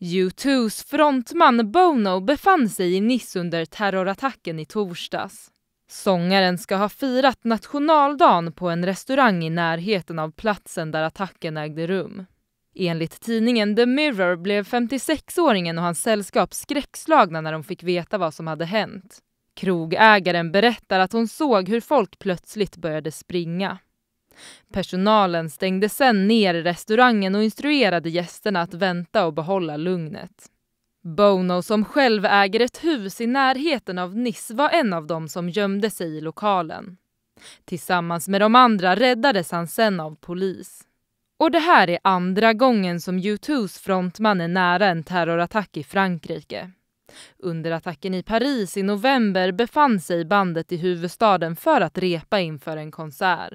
U2s frontman Bono befann sig i Nice under terrorattacken i torsdags. Sångaren ska ha firat nationaldagen på en restaurang i närheten av platsen där attacken ägde rum. Enligt tidningen The Mirror blev 56-åringen och hans sällskap skräckslagna när de fick veta vad som hade hänt. Krogägaren berättar att hon såg hur folk plötsligt började springa. Personalen stängde sen ner restaurangen och instruerade gästerna att vänta och behålla lugnet. Bono, som själv äger ett hus i närheten av Nice, var en av dem som gömde sig i lokalen. Tillsammans med de andra räddades han sen av polis. Och det här är andra gången som U2s frontman är nära en terrorattack i Frankrike. Under attacken i Paris i november befann sig bandet i huvudstaden för att repa inför en konsert.